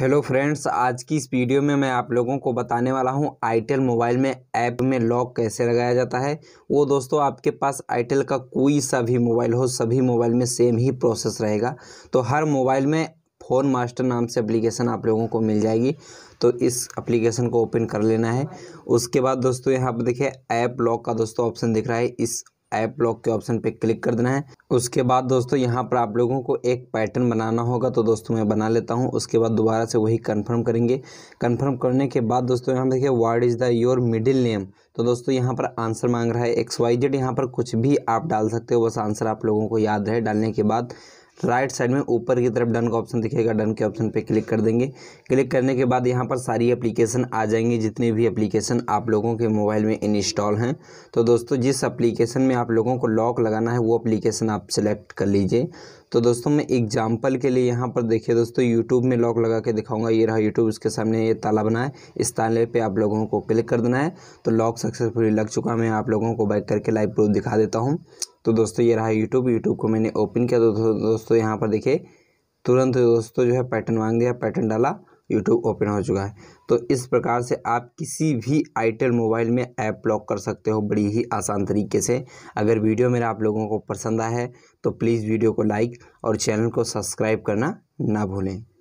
hello friends आज की इस वीडियो में मैं आप लोगों को बताने वाला हूं आईटेल मोबाइल में ऐप में लॉक कैसे लगाया जाता है वो दोस्तों आपके पास आईटेल का कोई सा भी मोबाइल हो सभी मोबाइल में सेम ही प्रोसेस रहेगा तो हर मोबाइल में फ़ोन मास्टर नाम से एप्लीकेशन आप लोगों को मिल जाएगी तो इस एप्लीकेशन को ओपन कर लेना है उसके बाद दोस्तों यहाँ पर देखिए ऐप लॉक का दोस्तों ऑप्शन दिख रहा है इस ऐप लॉक के ऑप्शन पे क्लिक कर देना है उसके बाद दोस्तों यहाँ पर आप लोगों को एक पैटर्न बनाना होगा तो दोस्तों मैं बना लेता हूँ उसके बाद दोबारा से वही कंफर्म करेंगे कंफर्म करने के बाद दोस्तों यहाँ देखिए what is the your middle name तो दोस्तों यहाँ पर आंसर मांग रहा है एक्स वाई जेड यहाँ पर कुछ भी आप डाल सकते हो बस आंसर आप लोगों को याद रहे डालने के बाद राइट साइड में ऊपर की तरफ डन का ऑप्शन दिखेगा डन के ऑप्शन पे क्लिक कर देंगे क्लिक करने के बाद यहाँ पर सारी एप्लीकेशन आ जाएंगी जितनी भी एप्लीकेशन आप लोगों के मोबाइल में इंस्टॉल हैं तो दोस्तों जिस एप्लीकेशन में आप लोगों को लॉक लगाना है वो एप्लीकेशन आप सेलेक्ट कर लीजिए तो दोस्तों मैं एग्जाम्पल के लिए यहाँ पर देखिए दोस्तों यूट्यूब में लॉक लगा के दिखाऊंगा ये रहा यूट्यूब इसके सामने ये ताला बना है इस ताले पे आप लोगों को क्लिक कर देना है तो लॉक सक्सेसफुली लग चुका है मैं आप लोगों को बैक करके लाइव प्रूफ दिखा देता हूँ तो दोस्तों ये रहा यूट्यूब यूट्यूब को मैंने ओपन किया तो दोस्तों यहाँ पर देखिए तुरंत दोस्तों जो है पैटर्न मांग दिया पैटर्न डाला यूट्यूब ओपन हो चुका है तो इस प्रकार से आप किसी भी आईटेल मोबाइल में ऐप लॉक कर सकते हो बड़ी ही आसान तरीके से अगर वीडियो मेरा आप लोगों को पसंद आया है तो प्लीज़ वीडियो को लाइक और चैनल को सब्सक्राइब करना ना भूलें